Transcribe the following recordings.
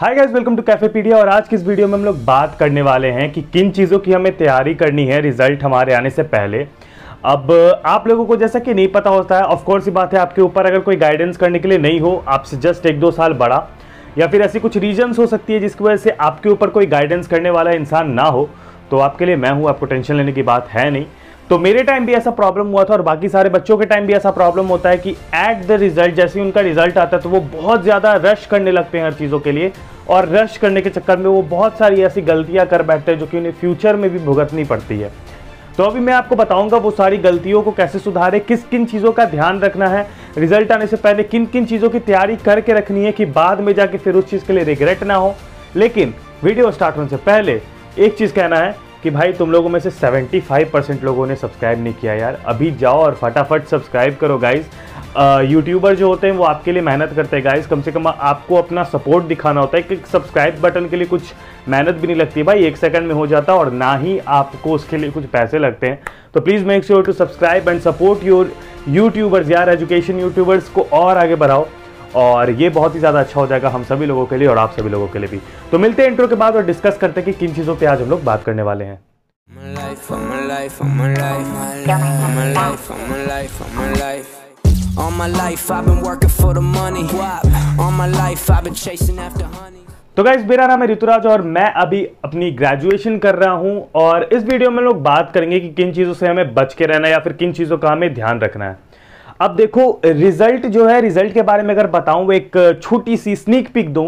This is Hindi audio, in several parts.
hi guys welcome to Cafepedia और आज की इस वीडियो में हम लोग बात करने वाले हैं कि किन चीज़ों की हमें तैयारी करनी है रिजल्ट हमारे आने से पहले अब आप लोगों को जैसा कि नहीं पता होता है ऑफ कोर्स बात है आपके ऊपर अगर कोई गाइडेंस करने के लिए नहीं हो आपसे जस्ट एक दो साल बड़ा या फिर ऐसी कुछ रीजन्स हो सकती है जिसकी वजह से आपके ऊपर कोई गाइडेंस करने वाला इंसान ना हो तो आपके लिए मैं हूँ आपको टेंशन लेने की बात है नहीं तो मेरे टाइम भी ऐसा प्रॉब्लम हुआ था और बाकी सारे बच्चों के टाइम भी ऐसा प्रॉब्लम होता है कि एट द रिजल्ट जैसे ही उनका रिजल्ट आता है तो वो बहुत ज़्यादा रश करने लगते हैं हर चीज़ों के लिए और रश करने के चक्कर में वो बहुत सारी ऐसी गलतियाँ कर बैठते हैं जो कि उन्हें फ्यूचर में भी भुगतनी पड़ती है तो अभी मैं आपको बताऊंगा वो सारी गलतियों को कैसे सुधारे किस किन चीज़ों का ध्यान रखना है रिजल्ट आने से पहले किन किन चीज़ों की तैयारी करके रखनी है कि बाद में जाके फिर उस चीज़ के लिए रिग्रेट ना हो लेकिन वीडियो स्टार्ट होने से पहले एक चीज़ कहना है कि भाई तुम लोगों में से 75 परसेंट लोगों ने सब्सक्राइब नहीं किया यार अभी जाओ और फटाफट सब्सक्राइब करो गाइज़ यूट्यूबर जो होते हैं वो आपके लिए मेहनत करते हैं गाइज़ कम से कम आपको अपना सपोर्ट दिखाना होता है कि सब्सक्राइब बटन के लिए कुछ मेहनत भी नहीं लगती भाई एक सेकंड में हो जाता है और ना ही आपको उसके लिए कुछ पैसे लगते हैं तो please make sure to subscribe and support your YouTubers यार एजुकेशन यूट्यूबर्स को और आगे बढ़ाओ और ये बहुत ही ज़्यादा अच्छा हो जाएगा हम सभी लोगों के लिए और आप सभी लोगों के लिए भी तो मिलते हैं इंट्रो के बाद और डिस्कस करते हैं कि किन चीज़ों पर आज हम लोग बात करने वाले हैं तो गाइज मेरा नाम है ऋतुराज और मैं अभी अपनी ग्रेजुएशन कर रहा हूँ और इस वीडियो में लोग बात करेंगे कि किन चीज़ों से हमें बच के रहना है या फिर किन चीज़ों का हमें ध्यान रखना है अब देखो रिजल्ट जो है रिजल्ट के बारे में अगर बताऊं एक छोटी सी स्नीक पिक दूं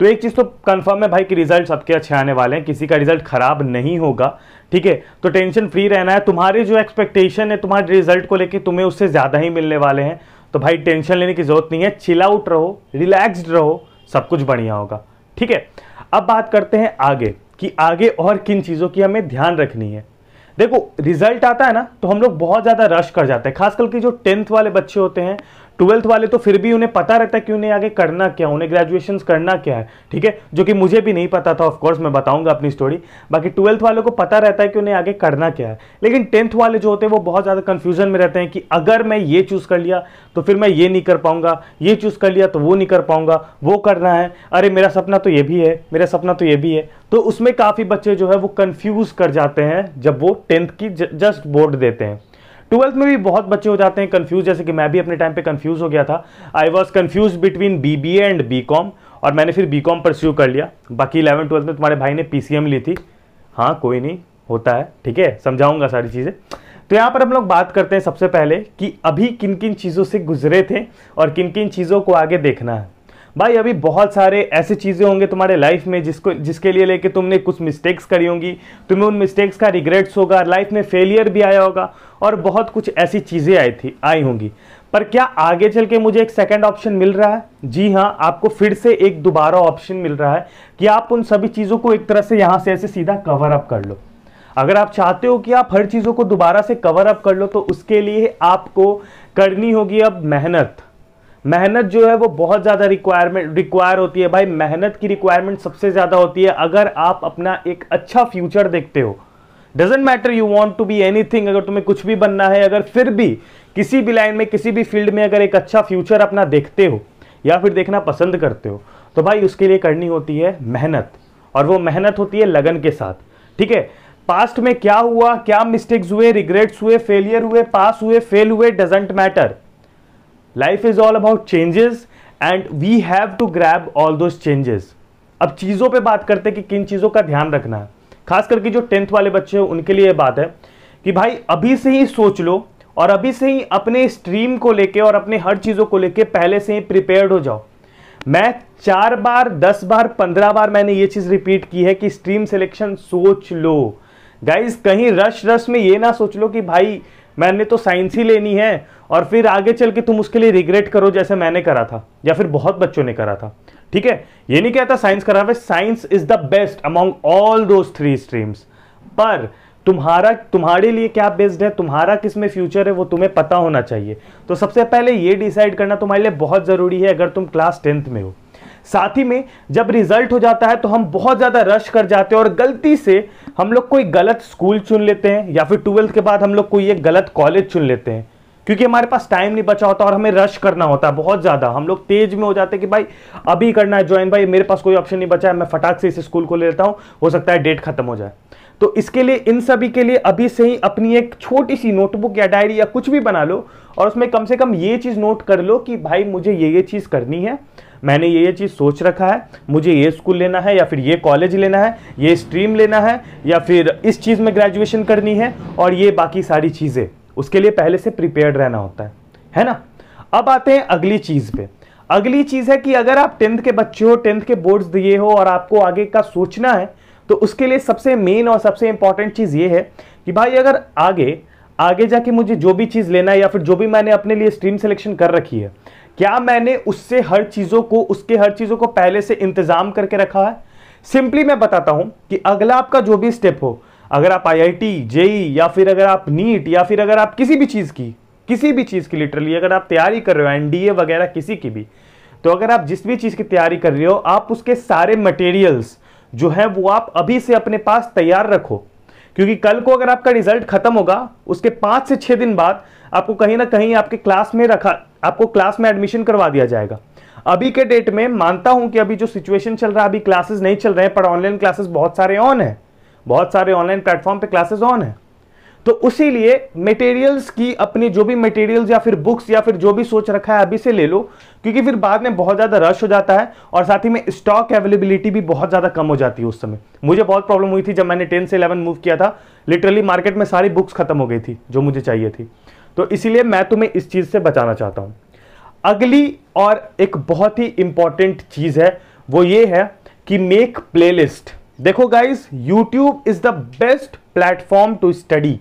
तो एक चीज़ तो कंफर्म है भाई कि रिजल्ट सबके अच्छे आने वाले हैं किसी का रिजल्ट खराब नहीं होगा ठीक है तो टेंशन फ्री रहना है तुम्हारे जो एक्सपेक्टेशन है तुम्हारे रिजल्ट को लेके तुम्हें उससे ज़्यादा ही मिलने वाले हैं तो भाई टेंशन लेने की ज़रूरत नहीं है चिल आउट रहो रिलैक्सड रहो सब कुछ बढ़िया होगा ठीक है अब बात करते हैं आगे कि आगे और किन चीज़ों की हमें ध्यान रखनी है देखो रिजल्ट आता है ना तो हम लोग बहुत ज़्यादा रश कर जाते हैं खास करके जो टेंथ वाले बच्चे होते हैं ट्वेल्थ वाले तो फिर भी उन्हें पता रहता है कि उन्हें आगे करना क्या उन्हें ग्रेजुएशन करना क्या है ठीक है जो कि मुझे भी नहीं पता था ऑफकोर्स मैं बताऊंगा अपनी स्टोरी बाकी ट्वेल्थ वालों को पता रहता है कि उन्हें आगे करना क्या है लेकिन टेंथ वाले जो होते हैं वो बहुत ज़्यादा कन्फ्यूजन में रहते हैं कि अगर मैं ये चूज़ कर लिया तो फिर मैं ये नहीं कर पाऊंगा ये चूज़ कर लिया तो वो नहीं कर पाऊंगा वो करना है अरे मेरा सपना तो ये भी है मेरा सपना तो ये भी है तो उसमें काफ़ी बच्चे जो है वो कन्फ्यूज़ कर जाते हैं जब वो टेंथ की जस्ट बोर्ड देते हैं ट्वेल्थ में भी बहुत बच्चे हो जाते हैं कन्फ्यूज जैसे कि मैं भी अपने टाइम पे कन्फ्यूज हो गया था I was confuse between B B and B com और मैंने फिर बी कॉम परस्यू कर लिया बाकी इलेवन ट्वेल्थ में तुम्हारे भाई ने पी सी एम ली थी हाँ कोई नहीं होता है ठीक है समझाऊंगा सारी चीज़ें तो यहाँ पर हम लोग बात करते हैं सबसे पहले कि अभी किन किन चीज़ों से गुजरे थे और किन किन चीज़ों को आगे देखना है भाई अभी बहुत सारे ऐसे चीज़ें होंगे तुम्हारे लाइफ में जिसको जिसके लिए लेके तुमने कुछ मिस्टेक्स करी होंगी तुम्हें उन मिस्टेक्स का रिग्रेट्स होगा लाइफ में फेलियर भी आया होगा और बहुत कुछ ऐसी चीज़ें आई थी आई होंगी पर क्या आगे चल के मुझे एक सेकंड ऑप्शन मिल रहा है जी हाँ आपको फिर से एक दोबारा ऑप्शन मिल रहा है कि आप उन सभी चीज़ों को एक तरह से यहाँ से ऐसे सीधा कवर अप कर लो अगर आप चाहते हो कि आप हर चीज़ों को दोबारा से कवर अप कर लो तो उसके लिए आपको करनी होगी अब मेहनत मेहनत जो है वो बहुत ज़्यादा रिक्वायरमेंट रिक्वायर होती है भाई मेहनत की रिक्वायरमेंट सबसे ज़्यादा होती है अगर आप अपना एक अच्छा फ्यूचर देखते हो doesn't matter you want to be anything अगर तुम्हें कुछ भी बनना है अगर फिर भी किसी भी लाइन में किसी भी फील्ड में अगर एक अच्छा फ्यूचर अपना देखते हो या फिर देखना पसंद करते हो तो भाई उसके लिए करनी होती है मेहनत और वो मेहनत होती है लगन के साथ ठीक है पास्ट में क्या हुआ क्या मिस्टेक्स हुए रिग्रेट्स हुए फेलियर हुए पास हुए फेल हुए doesn't matter life is all about changes and we have to grab all those changes अब चीज़ों पे बात करते हैं कि किन चीज़ों का ध्यान रखना है खास करके जो टेंथ वाले बच्चे हैं उनके लिए बात है कि भाई अभी से ही सोच लो और अभी से ही अपने स्ट्रीम को लेके और अपने हर चीज़ों को लेके पहले से ही प्रिपेयर्ड हो जाओ मैं चार बार दस बार पंद्रह बार मैंने ये चीज़ रिपीट की है कि स्ट्रीम सिलेक्शन सोच लो गाइज कहीं रश रश में ये ना सोच लो कि भाई मैंने तो साइंस ही लेनी है और फिर आगे चल के तुम उसके लिए रिग्रेट करो जैसे मैंने करा था या फिर बहुत बच्चों ने करा था ठीक है ये नहीं कहता साइंस करा है science is the best among all those three streams पर तुम्हारा तुम्हारे लिए क्या बेस्ड है तुम्हारा किस में फ्यूचर है वो तुम्हें पता होना चाहिए तो सबसे पहले ये डिसाइड करना तुम्हारे लिए बहुत ज़रूरी है अगर तुम क्लास टेंथ में हो साथ ही में जब रिजल्ट हो जाता है तो हम बहुत ज़्यादा रश कर जाते हैं और गलती से हम लोग कोई गलत स्कूल चुन लेते हैं या फिर ट्वेल्थ के बाद हम लोग कोई एक गलत कॉलेज चुन लेते हैं क्योंकि हमारे पास टाइम नहीं बचा होता और हमें रश करना होता है बहुत ज़्यादा हम लोग तेज में हो जाते हैं कि भाई अभी करना है ज्वाइन भाई मेरे पास कोई ऑप्शन नहीं बचा है मैं फटाक से इस स्कूल को ले लेता हूँ हो सकता है डेट खत्म हो जाए तो इसके लिए इन सभी के लिए अभी से ही अपनी एक छोटी सी नोटबुक या डायरी या कुछ भी बना लो और उसमें कम से कम ये चीज़ नोट कर लो कि भाई मुझे ये ये चीज़ करनी है मैंने ये ये चीज़ सोच रखा है मुझे ये स्कूल लेना है या फिर ये कॉलेज लेना है ये स्ट्रीम लेना है या फिर इस चीज़ में ग्रेजुएशन करनी है और ये बाकी सारी चीज़ें उसके लिए पहले से प्रिपेयर रहना होता है है ना अब आते हैं अगली चीज़ पे अगली चीज़ है कि अगर आप टेंथ के बच्चे हो टेंथ के बोर्ड्स दिए हो और आपको आगे का सोचना है तो उसके लिए सबसे मेन और सबसे इंपॉर्टेंट चीज़ ये है कि भाई अगर आगे आगे जाके मुझे जो भी चीज़ लेना है या फिर जो भी मैंने अपने लिए स्ट्रीम सिलेक्शन कर रखी है क्या मैंने उससे हर चीज़ों को उसके हर चीज़ों को पहले से इंतज़ाम करके रखा है सिंपली मैं बताता हूं कि अगला आपका जो भी स्टेप हो अगर आप आईआईटी जेई e, या फिर अगर आप नीट या फिर अगर आप किसी भी चीज़ की किसी भी चीज़ की लिटरली अगर आप तैयारी कर रहे हो एनडीए वगैरह किसी की भी तो अगर आप जिस भी चीज़ की तैयारी कर रहे हो आप उसके सारे मटेरियल्स जो है वो आप अभी से अपने पास तैयार रखो क्योंकि कल को अगर आपका रिजल्ट खत्म होगा उसके पांच से छह दिन बाद आपको कहीं ना कहीं आपके क्लास में रखा आपको क्लास में एडमिशन करवा दिया जाएगा अभी के डेट में मानता हूं कि अभी जो सिचुएशन चल रहा है अभी क्लासेस नहीं चल रहे हैं पर ऑनलाइन क्लासेस बहुत सारे ऑन है बहुत सारे ऑनलाइन प्लेटफॉर्म पे क्लासेस ऑन है तो उसी लिए मटेरियल्स की अपनी जो भी मटेरियल्स या फिर बुक्स या फिर जो भी सोच रखा है अभी से ले लो क्योंकि फिर बाद में बहुत ज़्यादा रश हो जाता है और साथ ही में स्टॉक अवेलेबिलिटी भी बहुत ज़्यादा कम हो जाती है उस समय मुझे बहुत प्रॉब्लम हुई थी जब मैंने टेन से इलेवन मूव किया था लिटरली मार्केट में सारी बुक्स खत्म हो गई थी जो मुझे चाहिए थी तो इसीलिए मैं तुम्हें इस चीज़ से बचाना चाहता हूं अगली और एक बहुत ही इंपॉर्टेंट चीज़ है वो ये है कि मेक प्लेलिस्ट देखो guys YouTube is the best platform to study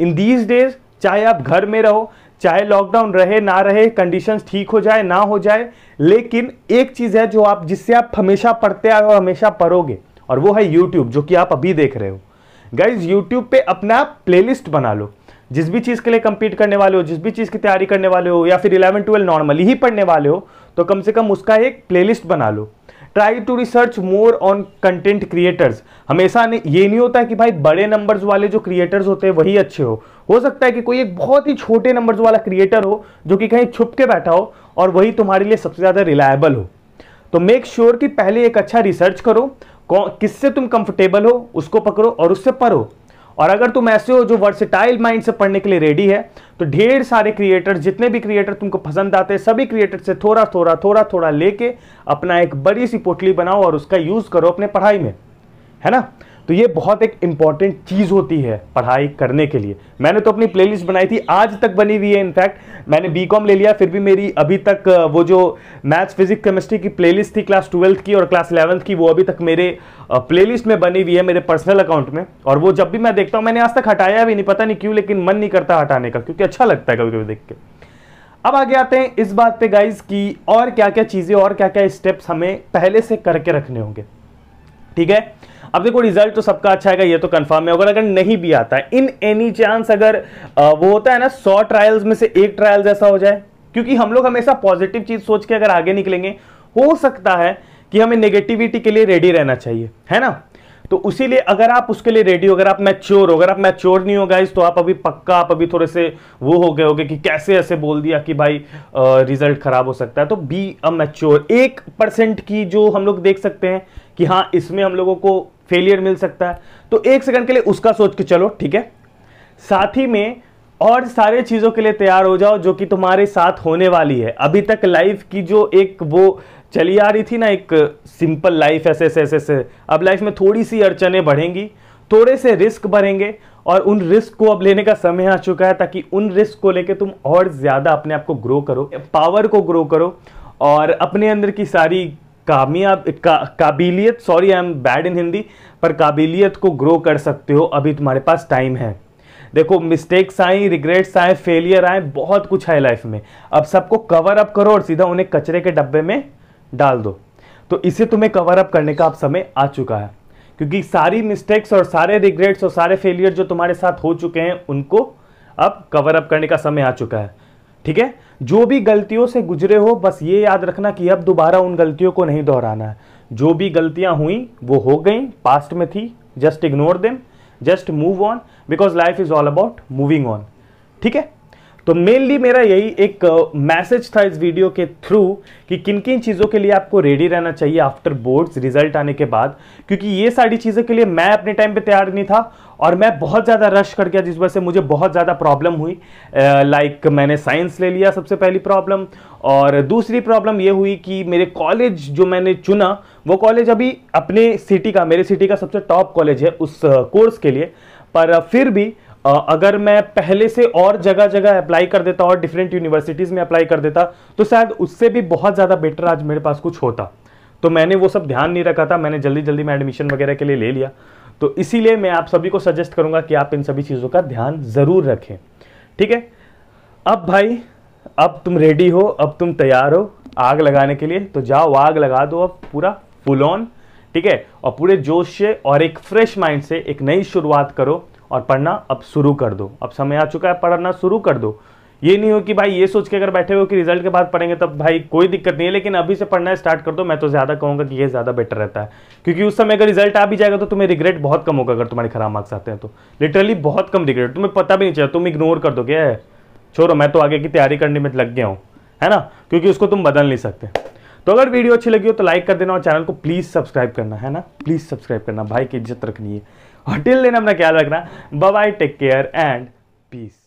in these days चाहे आप घर में रहो चाहे लॉकडाउन रहे ना रहे कंडीशंस ठीक हो जाए ना हो जाए लेकिन एक चीज़ है जो आप जिससे आप हमेशा पढ़ते आए और हमेशा पढ़ोगे और वो है यूट्यूब जो कि आप अभी देख रहे हो गाइज यूट्यूब पे अपना प्लेलिस्ट बना लो जिस भी चीज़ के लिए कंपीट करने वाले हो जिस भी चीज़ की तैयारी करने वाले हो या फिर इलेवन ट्वेल्व नॉर्मली ही पढ़ने वाले हो तो कम से कम उसका एक प्लेलिस्ट बना लो try to research more on content creators हमेशा नहीं ये नहीं होता है कि भाई बड़े नंबर्स वाले जो क्रिएटर्स होते हैं वही अच्छे हो हो सकता है कि कोई एक बहुत ही छोटे नंबर्स वाला क्रिएटर हो जो कि कहीं छुप के बैठा हो और वही तुम्हारे लिए सबसे ज़्यादा रिलायबल हो तो मेक श्योर sure कि पहले एक अच्छा रिसर्च करो किससे तुम कंफर्टेबल हो उसको पकड़ो और उससे पढ़ो और अगर तुम ऐसे हो जो वर्सिटाइल माइंड से पढ़ने के लिए रेडी है तो ढेर सारे क्रिएटर जितने भी क्रिएटर तुमको पसंद आते हैं सभी क्रिएटर से थोड़ा थोड़ा थोड़ा थोड़ा लेके अपना एक बड़ी सी पोटली बनाओ और उसका यूज़ करो अपने पढ़ाई में है ना तो ये बहुत एक इंपॉर्टेंट चीज़ होती है पढ़ाई करने के लिए मैंने तो अपनी प्लेलिस्ट बनाई थी आज तक बनी हुई है इनफैक्ट मैंने बी कॉम ले लिया फिर भी मेरी अभी तक वो जो मैथ्स फिजिक्स केमिस्ट्री की प्लेलिस्ट थी क्लास ट्वेल्थ की और क्लास इलेवंथ की वो अभी तक मेरे प्लेलिस्ट में बनी हुई है मेरे पर्सनल अकाउंट में और वो जब भी मैं देखता हूँ मैंने आज तक हटाया भी नहीं पता नहीं क्यों लेकिन मन नहीं करता हटाने का क्योंकि अच्छा लगता है कभी कभी देख के अब आगे आते हैं इस बात पे गाइज की और क्या क्या चीज़ें और क्या क्या स्टेप्स हमें पहले से करके रखने होंगे ठीक है अब देखो रिजल्ट तो सबका अच्छा आएगा ये तो कंफर्म है अगर अगर नहीं भी आता है इन एनी चांस अगर वो होता है ना सौ ट्रायल्स में से एक ट्रायल जैसा हो जाए क्योंकि हम लोग हमेशा पॉजिटिव चीज सोच के अगर आगे निकलेंगे हो सकता है कि हमें नेगेटिविटी के लिए रेडी रहना चाहिए है ना तो उसी अगर आप उसके लिए रेडी हो अगर आप मैच्योर हो अगर आप मैच्योर नहीं हो गाइज तो आप अभी पक्का आप अभी थोड़े से वो हो गए होगे कि कैसे ऐसे बोल दिया कि भाई रिजल्ट खराब हो सकता है तो बी अ मैच्योर एक परसेंट की जो हम लोग देख सकते हैं कि हाँ इसमें हम लोगों को फेलियर मिल सकता है तो एक सेकंड के लिए उसका सोच के चलो ठीक है साथ ही में और सारे चीज़ों के लिए तैयार हो जाओ जो कि तुम्हारे साथ होने वाली है अभी तक लाइफ की जो एक वो चली आ रही थी ना एक सिंपल लाइफ ऐसे ऐसे ऐसे ऐसे अब लाइफ में थोड़ी सी अड़चने बढ़ेंगी थोड़े से रिस्क बढ़ेंगे और उन रिस्क को अब लेने का समय आ चुका है ताकि उन रिस्क को लेके तुम और ज़्यादा अपने आप को ग्रो करो पावर को ग्रो करो और अपने अंदर की सारी कामयाब का, काबिलियत sorry I am bad in Hindi पर काबिलियत को ग्रो कर सकते हो अभी तुम्हारे पास टाइम है देखो मिस्टेक्स आए रिग्रेट्स आए फेलियर आए बहुत कुछ है लाइफ में अब सबको कवर अप करो और सीधा उन्हें कचरे के डब्बे में डाल दो तो इसे तुम्हें कवर अप करने का अब समय आ चुका है क्योंकि सारी मिस्टेक्स और सारे रिग्रेट्स और सारे फेलियर जो तुम्हारे साथ हो चुके हैं उनको अब कवर अप करने का समय आ चुका है ठीक है जो भी गलतियों से गुजरे हो बस ये याद रखना कि अब दोबारा उन गलतियों को नहीं दोहराना है जो भी गलतियां हुई वो हो गई पास्ट में थी just ignore them just move on because life is all about moving on ठीक है तो मेनली मेरा यही एक मैसेज था इस वीडियो के थ्रू कि किन किन चीज़ों के लिए आपको रेडी रहना चाहिए आफ्टर बोर्ड्स रिजल्ट आने के बाद क्योंकि ये सारी चीज़ों के लिए मैं अपने टाइम पे तैयार नहीं था और मैं बहुत ज़्यादा रश कर गया जिस वजह से मुझे बहुत ज़्यादा प्रॉब्लम हुई लाइक मैंने साइंस ले लिया सबसे पहली प्रॉब्लम और दूसरी प्रॉब्लम ये हुई कि मेरे कॉलेज जो मैंने चुना वो कॉलेज अभी अपने सिटी का मेरे सिटी का सबसे टॉप कॉलेज है उस कोर्स के लिए पर फिर भी अगर मैं पहले से और जगह जगह अप्लाई कर देता और डिफरेंट यूनिवर्सिटीज़ में अप्लाई कर देता तो शायद उससे भी बहुत ज़्यादा बेटर आज मेरे पास कुछ होता तो मैंने वो सब ध्यान नहीं रखा था मैंने जल्दी जल्दी मैं एडमिशन वगैरह के लिए ले लिया तो इसीलिए मैं आप सभी को सजेस्ट करूंगा कि आप इन सभी चीज़ों का ध्यान ज़रूर रखें ठीक है अब भाई अब तुम रेडी हो अब तुम तैयार हो आग लगाने के लिए तो जाओ आग लगा दो अब पूरा फुल ऑन ठीक है और पूरे जोश से और एक फ्रेश माइंड से एक नई शुरुआत करो और पढ़ना अब शुरू कर दो अब समय आ चुका है पढ़ना शुरू कर दो ये नहीं हो कि भाई ये सोच के अगर बैठे हो कि रिजल्ट के बाद पढ़ेंगे तब भाई कोई दिक्कत नहीं है लेकिन अभी से पढ़ना स्टार्ट कर दो मैं तो ज़्यादा कहूंगा कि ये ज़्यादा बेटर रहता है क्योंकि उस समय अगर रिजल्ट आ भी जाएगा तो तुम्हें रिग्रेट बहुत कम होगा अगर तुम्हारे खराब मार्क्स आते हैं तो लिटरली बहुत कम रिग्रेट तुम्हें पता भी नहीं चला तुम इग्नोर कर दो क्या छोड़ो मैं तो आगे की तैयारी करने में लग गया हूँ है ना क्योंकि उसको तुम बदल नहीं सकते तो अगर वीडियो अच्छी लगी हो तो लाइक कर देना और चैनल को प्लीज़ सब्सक्राइब करना है ना प्लीज़ सब्सक्राइब करना भाई की इज्जत रखनी है और टिल दिन अपना ख्याल रखना bye take care and piece